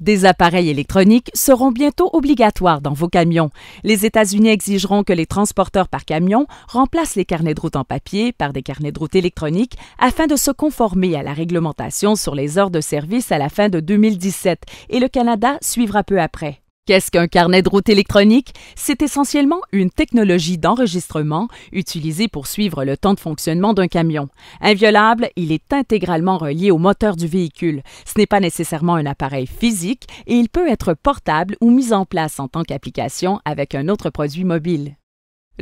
Des appareils électroniques seront bientôt obligatoires dans vos camions. Les États-Unis exigeront que les transporteurs par camion remplacent les carnets de route en papier par des carnets de route électroniques afin de se conformer à la réglementation sur les heures de service à la fin de 2017 et le Canada suivra peu après. Qu'est-ce qu'un carnet de route électronique? C'est essentiellement une technologie d'enregistrement utilisée pour suivre le temps de fonctionnement d'un camion. Inviolable, il est intégralement relié au moteur du véhicule. Ce n'est pas nécessairement un appareil physique et il peut être portable ou mis en place en tant qu'application avec un autre produit mobile.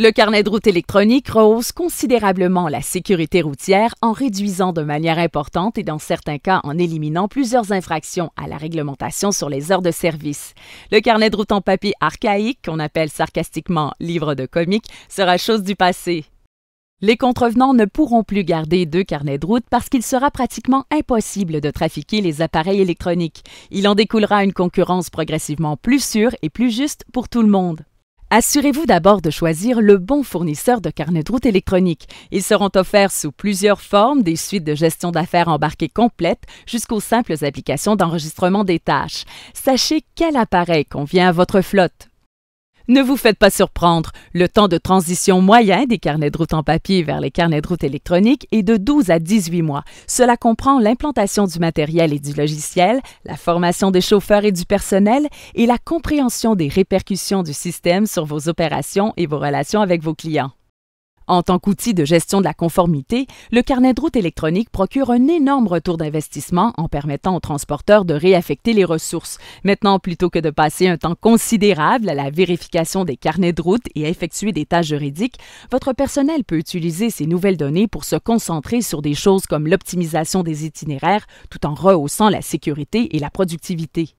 Le carnet de route électronique rehausse considérablement la sécurité routière en réduisant de manière importante et dans certains cas en éliminant plusieurs infractions à la réglementation sur les heures de service. Le carnet de route en papier archaïque, qu'on appelle sarcastiquement livre de comique, sera chose du passé. Les contrevenants ne pourront plus garder deux carnets de route parce qu'il sera pratiquement impossible de trafiquer les appareils électroniques. Il en découlera une concurrence progressivement plus sûre et plus juste pour tout le monde. Assurez-vous d'abord de choisir le bon fournisseur de carnet de route électronique. Ils seront offerts sous plusieurs formes, des suites de gestion d'affaires embarquées complètes jusqu'aux simples applications d'enregistrement des tâches. Sachez quel appareil convient à votre flotte. Ne vous faites pas surprendre. Le temps de transition moyen des carnets de route en papier vers les carnets de route électroniques est de 12 à 18 mois. Cela comprend l'implantation du matériel et du logiciel, la formation des chauffeurs et du personnel et la compréhension des répercussions du système sur vos opérations et vos relations avec vos clients. En tant qu'outil de gestion de la conformité, le carnet de route électronique procure un énorme retour d'investissement en permettant aux transporteurs de réaffecter les ressources. Maintenant, plutôt que de passer un temps considérable à la vérification des carnets de route et à effectuer des tâches juridiques, votre personnel peut utiliser ces nouvelles données pour se concentrer sur des choses comme l'optimisation des itinéraires tout en rehaussant la sécurité et la productivité.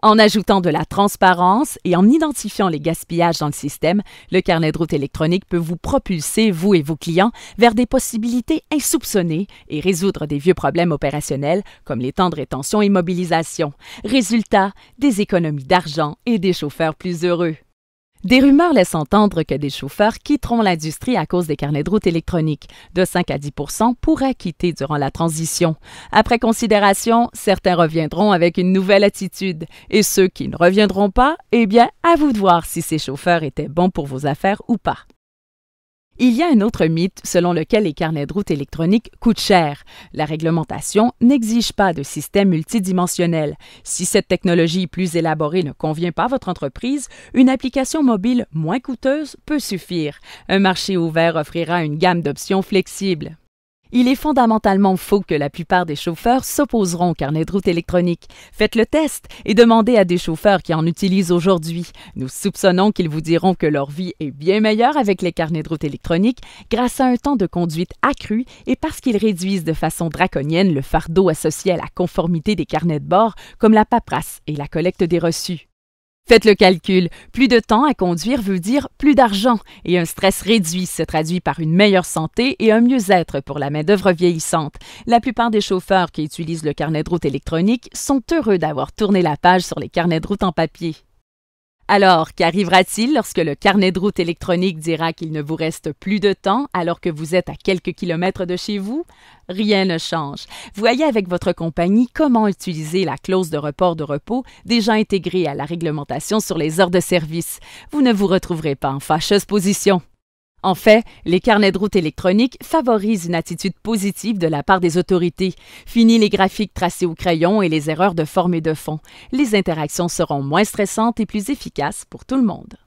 En ajoutant de la transparence et en identifiant les gaspillages dans le système, le carnet de route électronique peut vous propulser, vous et vos clients, vers des possibilités insoupçonnées et résoudre des vieux problèmes opérationnels comme les temps de rétention et mobilisation. Résultat, des économies d'argent et des chauffeurs plus heureux. Des rumeurs laissent entendre que des chauffeurs quitteront l'industrie à cause des carnets de route électroniques. De 5 à 10 pourraient quitter durant la transition. Après considération, certains reviendront avec une nouvelle attitude. Et ceux qui ne reviendront pas, eh bien, à vous de voir si ces chauffeurs étaient bons pour vos affaires ou pas. Il y a un autre mythe selon lequel les carnets de route électroniques coûtent cher. La réglementation n'exige pas de système multidimensionnel. Si cette technologie plus élaborée ne convient pas à votre entreprise, une application mobile moins coûteuse peut suffire. Un marché ouvert offrira une gamme d'options flexibles. Il est fondamentalement faux que la plupart des chauffeurs s'opposeront au carnet de route électronique. Faites le test et demandez à des chauffeurs qui en utilisent aujourd'hui. Nous soupçonnons qu'ils vous diront que leur vie est bien meilleure avec les carnets de route électroniques grâce à un temps de conduite accru et parce qu'ils réduisent de façon draconienne le fardeau associé à la conformité des carnets de bord comme la paperasse et la collecte des reçus. Faites le calcul. Plus de temps à conduire veut dire plus d'argent et un stress réduit se traduit par une meilleure santé et un mieux-être pour la main-d'œuvre vieillissante. La plupart des chauffeurs qui utilisent le carnet de route électronique sont heureux d'avoir tourné la page sur les carnets de route en papier. Alors, qu'arrivera-t-il lorsque le carnet de route électronique dira qu'il ne vous reste plus de temps alors que vous êtes à quelques kilomètres de chez vous? Rien ne change. Voyez avec votre compagnie comment utiliser la clause de report de repos déjà intégrée à la réglementation sur les heures de service. Vous ne vous retrouverez pas en fâcheuse position. En fait, les carnets de route électroniques favorisent une attitude positive de la part des autorités. Finis les graphiques tracés au crayon et les erreurs de forme et de fond. Les interactions seront moins stressantes et plus efficaces pour tout le monde.